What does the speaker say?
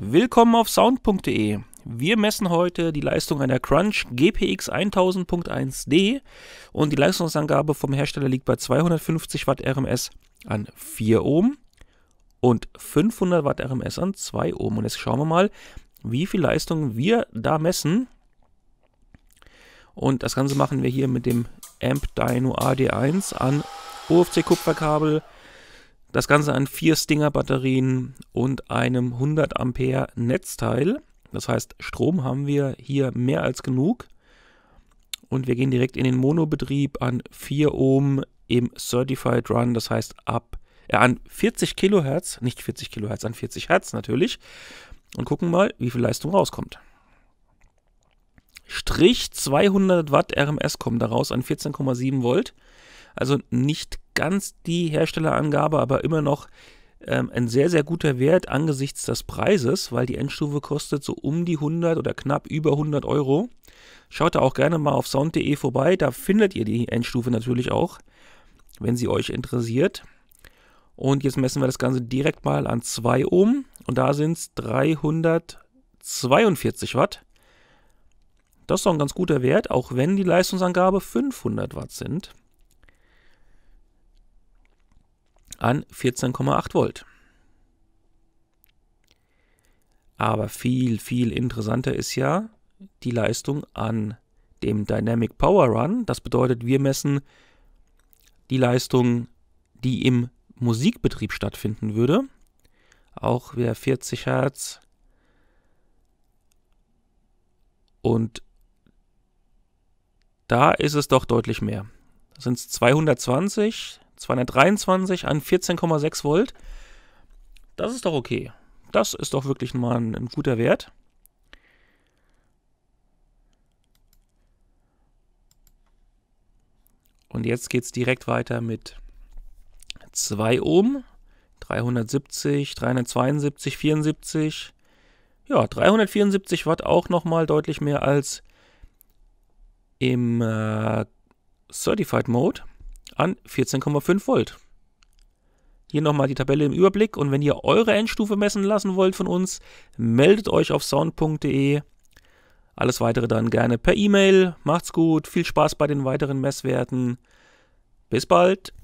Willkommen auf sound.de. Wir messen heute die Leistung einer Crunch GPX 1000.1D und die Leistungsangabe vom Hersteller liegt bei 250 Watt RMS an 4 Ohm und 500 Watt RMS an 2 Ohm. Und jetzt schauen wir mal, wie viel Leistung wir da messen. Und das Ganze machen wir hier mit dem Amp Dino AD1 an OFC-Kupferkabel. Das Ganze an vier Stinger-Batterien und einem 100 Ampere Netzteil. Das heißt, Strom haben wir hier mehr als genug. Und wir gehen direkt in den Mono-Betrieb an 4 Ohm im Certified Run. Das heißt, ab äh, an 40 Kilohertz, nicht 40 Kilohertz, an 40 Hertz natürlich. Und gucken mal, wie viel Leistung rauskommt. Strich 200 Watt RMS kommen daraus an 14,7 Volt. Also nicht ganz die Herstellerangabe, aber immer noch ähm, ein sehr, sehr guter Wert angesichts des Preises, weil die Endstufe kostet so um die 100 oder knapp über 100 Euro. Schaut da auch gerne mal auf sound.de vorbei, da findet ihr die Endstufe natürlich auch, wenn sie euch interessiert. Und jetzt messen wir das Ganze direkt mal an 2 Ohm und da sind es 342 Watt. Das ist doch ein ganz guter Wert, auch wenn die Leistungsangabe 500 Watt sind. An 14,8 Volt. Aber viel, viel interessanter ist ja die Leistung an dem Dynamic Power Run. Das bedeutet, wir messen die Leistung, die im Musikbetrieb stattfinden würde. Auch wieder 40 Hertz und da ist es doch deutlich mehr. Da sind es 220, 223 an 14,6 Volt. Das ist doch okay. Das ist doch wirklich mal ein, ein guter Wert. Und jetzt geht es direkt weiter mit 2 Ohm, 370, 372, 74. Ja, 374 Watt auch nochmal deutlich mehr als im äh, Certified Mode an 14,5 Volt. Hier nochmal die Tabelle im Überblick und wenn ihr eure Endstufe messen lassen wollt von uns, meldet euch auf sound.de. Alles weitere dann gerne per E-Mail. Macht's gut, viel Spaß bei den weiteren Messwerten. Bis bald!